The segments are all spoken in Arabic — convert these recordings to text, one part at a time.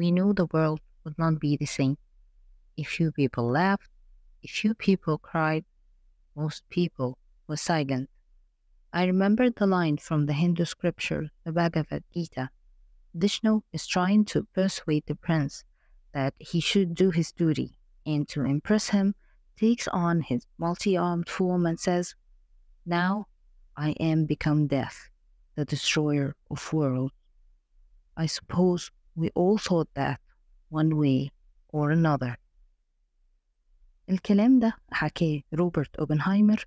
we knew the world would not be the same. A few people laughed, a few people cried, most people were silent. I remember the line from the Hindu scripture, the Bhagavad Gita. Vishnu is trying to persuade the prince that he should do his duty, and to impress him, takes on his multi armed form and says, Now I am become death, the destroyer of worlds. I suppose We all thought that one way or another. الكلام ده حكاه روبرت اوبنهايمر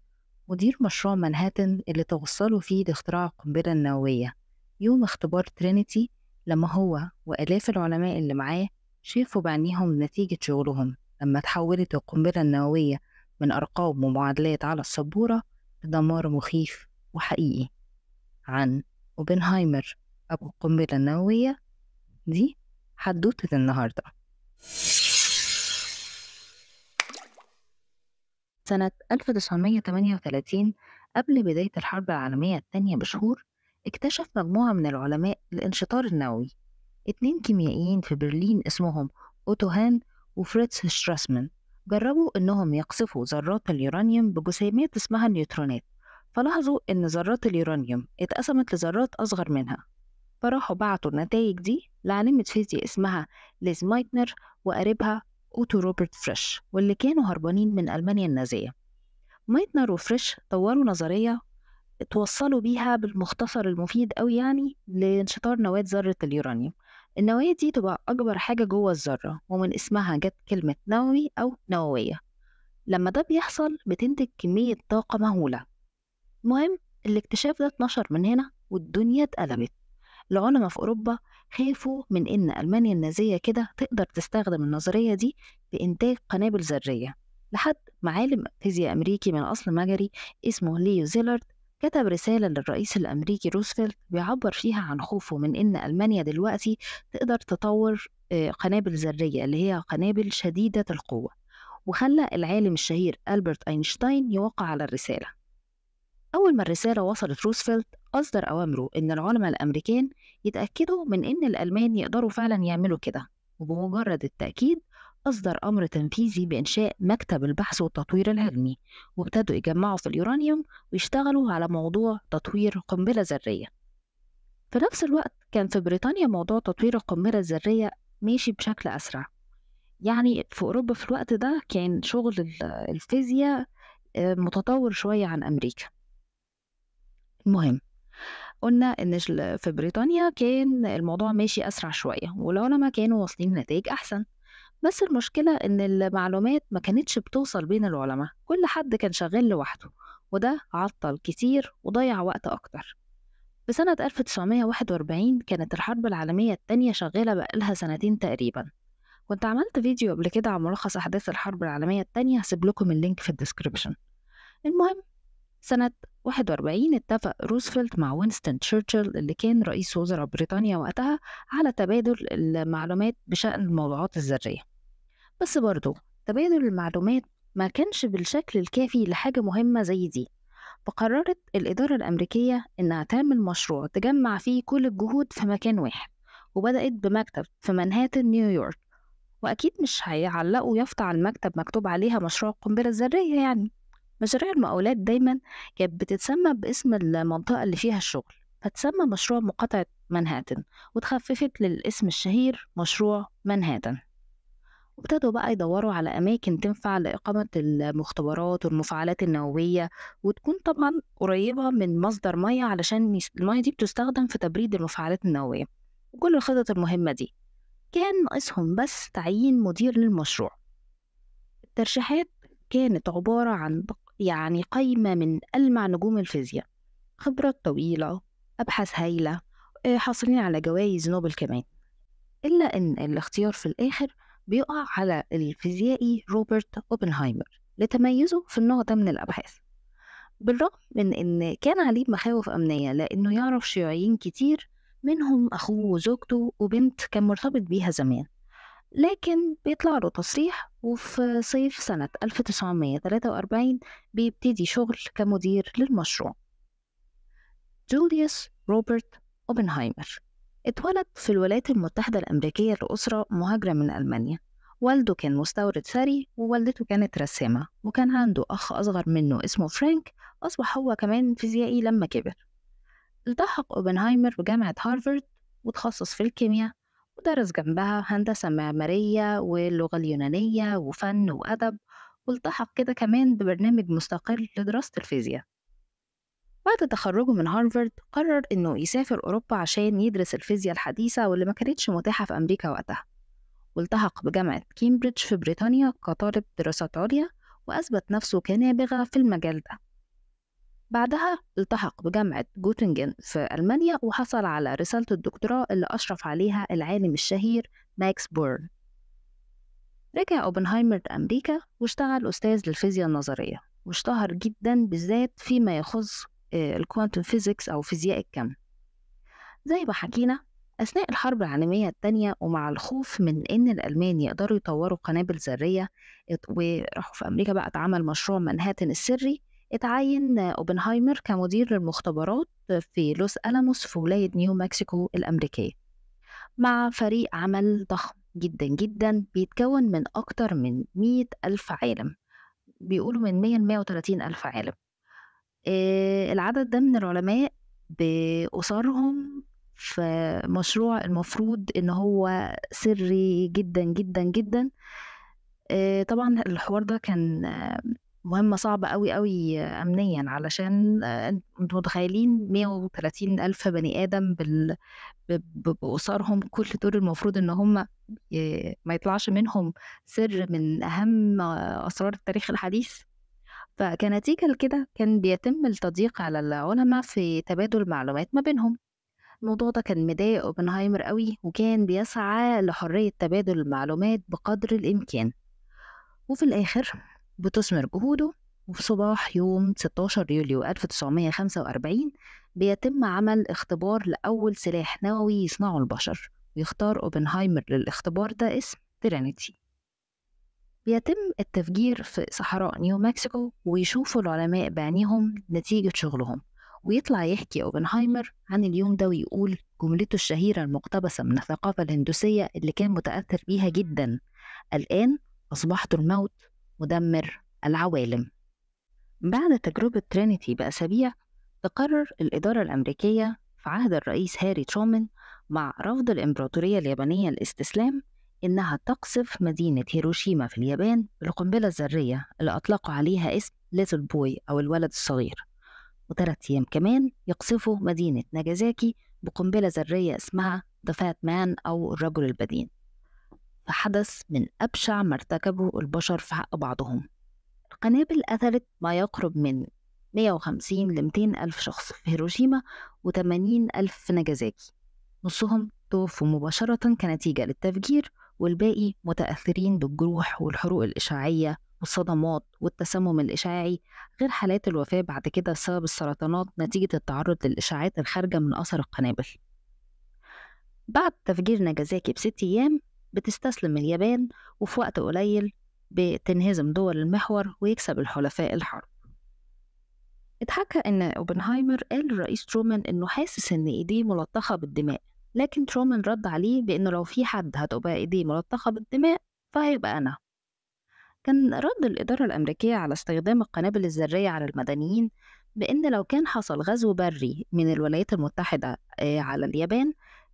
مدير مشروع مانهاتن اللي توصلوا فيه لاختراع القنبلة النووية يوم اختبار ترينيتي لما هو وآلاف العلماء اللي معاه شافوا بعينيهم نتيجة شغلهم لما تحولت القنبلة النووية من أرقام ومعادلات على السبورة لدمار مخيف وحقيقي عن أوبنهايمر أبو القنبلة النووية دي حدوتة النهاردة سنة 1938 قبل بداية الحرب العالمية الثانية بشهور اكتشف مجموعة من العلماء الانشطار النووي اتنين كيميائيين في برلين اسمهم أوتو هان وفريتز شراسمان جربوا إنهم يقصفوا ذرات اليورانيوم بجسيمات اسمها النيوترونات فلاحظوا إن ذرات اليورانيوم اتقسمت لذرات أصغر منها فراحوا بعتوا النتائج دي لعلامة فيزياء اسمها ليز مايتنر وقريبها أوتو روبرت فريش واللي كانوا هربانين من ألمانيا النازية مايتنر وفريش طوروا نظرية توصلوا بيها بالمختصر المفيد أوي يعني لانشطار نواة ذرة اليورانيوم النواة دي تبقى أكبر حاجة جوه الذرة ومن اسمها جت كلمة نووي أو نووية لما ده بيحصل بتنتج كمية طاقة مهولة المهم الاكتشاف ده اتنشر من هنا والدنيا اتقلبت العلماء في أوروبا خافوا من إن ألمانيا النازية كده تقدر تستخدم النظرية دي في إنتاج قنابل ذرية لحد معالم فيزياء أمريكي من أصل مجري اسمه ليو زيلارد كتب رسالة للرئيس الأمريكي روزفلت بيعبر فيها عن خوفه من إن ألمانيا دلوقتي تقدر تطور آه، قنابل ذرية اللي هي قنابل شديدة القوة وخلى العالم الشهير ألبرت أينشتاين يوقع على الرسالة أول ما الرسالة وصلت روزفلت أصدر أوامره إن العلماء الأمريكان يتأكدوا من إن الألمان يقدروا فعلا يعملوا كده وبمجرد التأكيد أصدر أمر تنفيذي بإنشاء مكتب البحث والتطوير العلمي وابتدوا يجمعوا في اليورانيوم ويشتغلوا على موضوع تطوير قنبلة ذرية في نفس الوقت كان في بريطانيا موضوع تطوير القنبلة الذرية ماشي بشكل أسرع يعني في أوروبا في الوقت ده كان شغل الفيزياء آه، متطور شوية عن أمريكا المهم قلنا إن في بريطانيا كان الموضوع ماشي أسرع شوية والعلماء كانوا واصلين نتائج أحسن بس المشكلة إن المعلومات ما كانتش بتوصل بين العلماء كل حد كان شغال لوحده وده عطل كتير وضيع وقت أكتر في سنة 1941 كانت الحرب العالمية التانية شغالة بقالها سنتين تقريبا كنت عملت فيديو قبل كده عن ملخص أحداث الحرب العالمية التانية هسيب لكم اللينك في الديسكريبشن المهم سنة 41 اتفق روزفلت مع وينستون تشرشل اللي كان رئيس وزراء بريطانيا وقتها على تبادل المعلومات بشأن الموضوعات الذرية بس برضو تبادل المعلومات ما كانش بالشكل الكافي لحاجة مهمة زي دي فقررت الإدارة الأمريكية إنها تعمل مشروع تجمع فيه كل الجهود في مكان واحد وبدأت بمكتب في منهاتن نيويورك وأكيد مش هيعلقوا يافطة على المكتب مكتوب عليها مشروع القنبلة الذرية يعني مشاريع المقاولات دايما كانت بتتسمى باسم المنطقة اللي فيها الشغل فتسمى مشروع مقاطعة منهاتن وتخففت للاسم الشهير مشروع منهاتن وابتدوا بقى يدوروا على أماكن تنفع لإقامة المختبرات والمفاعلات النووية وتكون طبعا قريبة من مصدر مية علشان المية دي بتستخدم في تبريد المفاعلات النووية وكل الخطط المهمة دي كان ناقصهم بس تعيين مدير للمشروع الترشيحات كانت عبارة عن يعني قايمة من ألمع نجوم الفيزياء خبرات طويلة أبحاث هايلة آه، حاصلين على جوائز نوبل كمان إلا إن الاختيار في الآخر بيقع على الفيزيائي روبرت أوبنهايمر لتميزه في النوع ده من الأبحاث بالرغم من إن كان عليه مخاوف أمنية لأنه يعرف شيوعيين كتير منهم أخوه وزوجته وبنت كان مرتبط بيها زمان لكن بيطلع له تصريح وفي صيف سنة 1943 بيبتدي شغل كمدير للمشروع جوليوس روبرت أوبنهايمر اتولد في الولايات المتحدة الأمريكية لأسرة مهاجرة من ألمانيا والده كان مستورد ثري ووالدته كانت رسامة وكان عنده أخ أصغر منه اسمه فرانك أصبح هو كمان فيزيائي لما كبر التحق أوبنهايمر بجامعة هارفارد وتخصص في الكيمياء ودرس جنبها هندسة معمارية واللغة اليونانية وفن وأدب والتحق كده كمان ببرنامج مستقل لدراسة الفيزياء بعد تخرجه من هارفارد قرر إنه يسافر أوروبا عشان يدرس الفيزياء الحديثة واللي ما كانتش متاحة في أمريكا وقتها والتحق بجامعة كامبريدج في بريطانيا كطالب دراسات عليا وأثبت نفسه كنابغة في المجال ده بعدها التحق بجامعة جوتنجن في ألمانيا وحصل على رسالة الدكتوراه اللي أشرف عليها العالم الشهير ماكس بورن رجع أوبنهايمر لأمريكا واشتغل أستاذ للفيزياء النظرية واشتهر جدا بالذات فيما يخص آه، الكوانتم فيزيكس أو فيزياء الكم زي ما حكينا أثناء الحرب العالمية التانية ومع الخوف من إن الألمان يقدروا يطوروا قنابل ذرية وراحوا في أمريكا بقى اتعمل مشروع منهاتن السري اتعين اوبنهايمر كمدير المختبرات في لوس ألاموس في ولاية نيو مكسيكو الأمريكية مع فريق عمل ضخم جدا جدا بيتكون من أكتر من مية ألف عالم بيقولوا من 100 ل 130 ألف عالم آه، العدد ده من العلماء بأسرهم في مشروع المفروض ان هو سري جدا جدا جدا آه، طبعا الحوار ده كان مهمة صعبة قوي قوي أمنيا علشان آه، انتوا متخيلين 130 ألف بني آدم بال... بأسرهم كل دول المفروض إن هم ما يطلعش منهم سر من أهم أسرار التاريخ الحديث فكنتيجة لكده كان بيتم التضييق على العلماء في تبادل معلومات ما بينهم الموضوع ده كان مضايق اوبنهايمر قوي وكان بيسعى لحرية تبادل المعلومات بقدر الإمكان وفي الآخر بتثمر جهوده وفي صباح يوم 16 يوليو 1945 بيتم عمل اختبار لأول سلاح نووي يصنعه البشر ويختار أوبنهايمر للاختبار ده اسم ترينيتي بيتم التفجير في صحراء نيو مكسيكو ويشوفوا العلماء بعينيهم نتيجة شغلهم ويطلع يحكي أوبنهايمر عن اليوم ده ويقول جملته الشهيرة المقتبسة من الثقافة الهندوسية اللي كان متأثر بيها جدا الآن أصبحت الموت مدمر العوالم بعد تجربة ترينيتي بأسابيع تقرر الإدارة الأمريكية في عهد الرئيس هاري ترومان مع رفض الإمبراطورية اليابانية الاستسلام إنها تقصف مدينة هيروشيما في اليابان بالقنبلة الذرية اللي أطلقوا عليها اسم ليتل بوي أو الولد الصغير وثلاث أيام كمان يقصفوا مدينة ناجازاكي بقنبلة ذرية اسمها ذا فات مان أو الرجل البدين فحدث من أبشع ما ارتكبه البشر في حق بعضهم القنابل قتلت ما يقرب من 150 ل 200 ألف شخص في هيروشيما و80 ألف في ناجازاكي نصهم توفوا مباشرة كنتيجة للتفجير والباقي متأثرين بالجروح والحروق الإشعاعية والصدمات والتسمم الإشعاعي غير حالات الوفاة بعد كده بسبب السرطانات نتيجة التعرض للإشعاعات الخارجة من أثر القنابل بعد تفجير ناجازاكي بست أيام بتستسلم اليابان وفي وقت قليل بتنهزم دول المحور ويكسب الحلفاء الحرب اتحكى ان اوبنهايمر قال للرئيس ترومان انه حاسس ان ايديه ملطخه بالدماء لكن ترومان رد عليه بانه لو في حد هتبقى ايديه ملطخه بالدماء فهيبقى انا كان رد الإدارة الأمريكية على استخدام القنابل الذرية على المدنيين بأن لو كان حصل غزو بري من الولايات المتحدة آه، على اليابان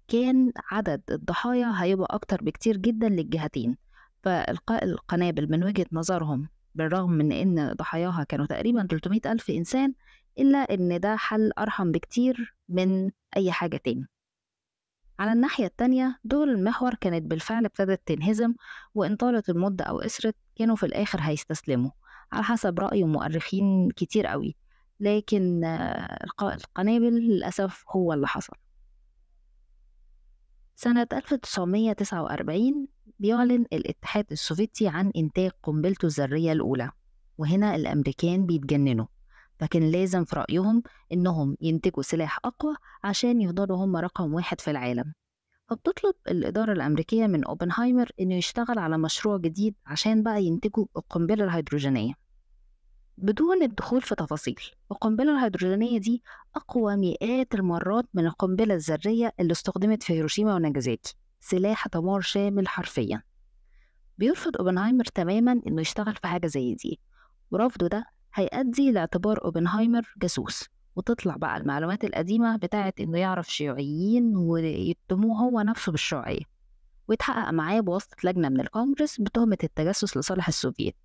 كان عدد الضحايا هيبقى أكتر بكتير جدا للجهتين فإلقاء القنابل من وجهة نظرهم بالرغم من إن ضحاياها كانوا تقريبا 300 ألف إنسان إلا إن ده حل أرحم بكتير من أي حاجة تاني على الناحية التانية دول المحور كانت بالفعل ابتدت تنهزم وإن طالت المدة أو أسرت كانوا في الآخر هيستسلموا على حسب رأي مؤرخين كتير قوي لكن آه، إلقاء القنابل للأسف هو اللي حصل سنة 1949 بيعلن الاتحاد السوفيتي عن إنتاج قنبلته الذرية الأولى وهنا الأمريكان بيتجننوا لكن لازم في رأيهم إنهم ينتجوا سلاح أقوى عشان يفضلوا هم رقم واحد في العالم فبتطلب الإدارة الأمريكية من أوبنهايمر إنه يشتغل على مشروع جديد عشان بقى ينتجوا القنبلة الهيدروجينية بدون الدخول في تفاصيل القنبلة الهيدروجينية دي أقوى مئات المرات من القنبلة الذرية اللي استخدمت في هيروشيما وناجازاكي سلاح دمار شامل حرفيا بيرفض أوبنهايمر تماما إنه يشتغل في حاجة زي دي ورفضه ده هيؤدي لاعتبار أوبنهايمر جاسوس وتطلع بقى المعلومات القديمة بتاعة إنه يعرف شيوعيين ويتهموه هو نفسه بالشيوعية ويتحقق معاه بواسطة لجنة من الكونجرس بتهمة التجسس لصالح السوفييت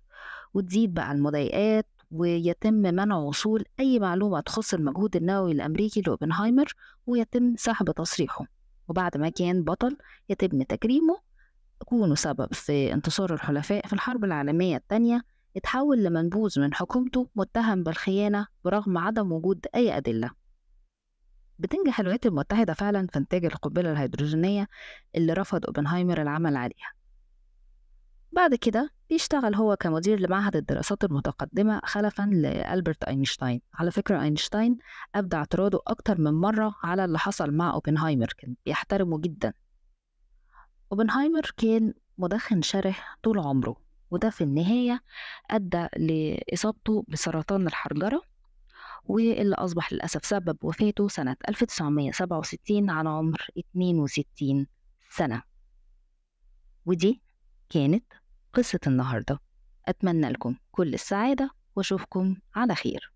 وتزيد بقى المضايقات ويتم منع وصول أي معلومة تخص المجهود النووي الأمريكي لأوبنهايمر ويتم سحب تصريحه وبعد ما كان بطل يتم تكريمه كونه سبب في انتصار الحلفاء في الحرب العالمية الثانية اتحول لمنبوذ من حكومته متهم بالخيانة برغم عدم وجود أي أدلة بتنجح الولايات المتحدة فعلا في إنتاج القنبلة الهيدروجينية اللي رفض أوبنهايمر العمل عليها بعد كده بيشتغل هو كمدير لمعهد الدراسات المتقدمة خلفا لألبرت أينشتاين على فكرة أينشتاين أبدى اعتراضه أكتر من مرة على اللي حصل مع أوبنهايمر كان بيحترمه جدا أوبنهايمر كان مدخن شره طول عمره وده في النهاية أدى لإصابته بسرطان الحرجرة واللي أصبح للأسف سبب وفاته سنة 1967 على عمر 62 سنة ودي كانت قصة النهاردة أتمنى لكم كل السعادة وأشوفكم على خير